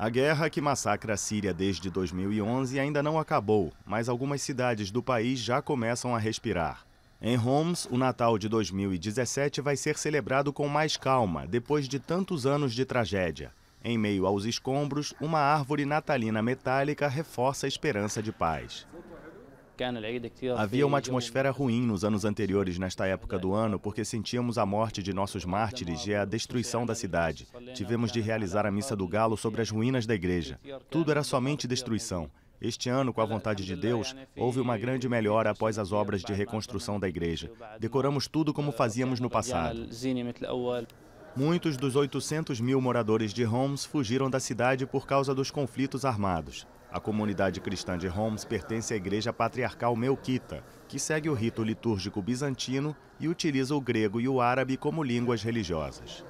A guerra que massacra a Síria desde 2011 ainda não acabou, mas algumas cidades do país já começam a respirar. Em Homs, o Natal de 2017 vai ser celebrado com mais calma, depois de tantos anos de tragédia. Em meio aos escombros, uma árvore natalina metálica reforça a esperança de paz. É Havia uma atmosfera ruim nos anos anteriores nesta época do ano, porque sentíamos a morte de nossos mártires e a destruição da cidade. Tivemos de realizar a missa do galo sobre as ruínas da igreja. Tudo era somente destruição. Este ano, com a vontade de Deus, é houve uma grande melhora após as obras de reconstrução da igreja. Decoramos tudo como fazíamos no passado. Muitos dos 800 mil moradores de Homs fugiram da cidade por causa dos conflitos armados. A comunidade cristã de Homs pertence à Igreja Patriarcal Melquita, que segue o rito litúrgico bizantino e utiliza o grego e o árabe como línguas religiosas.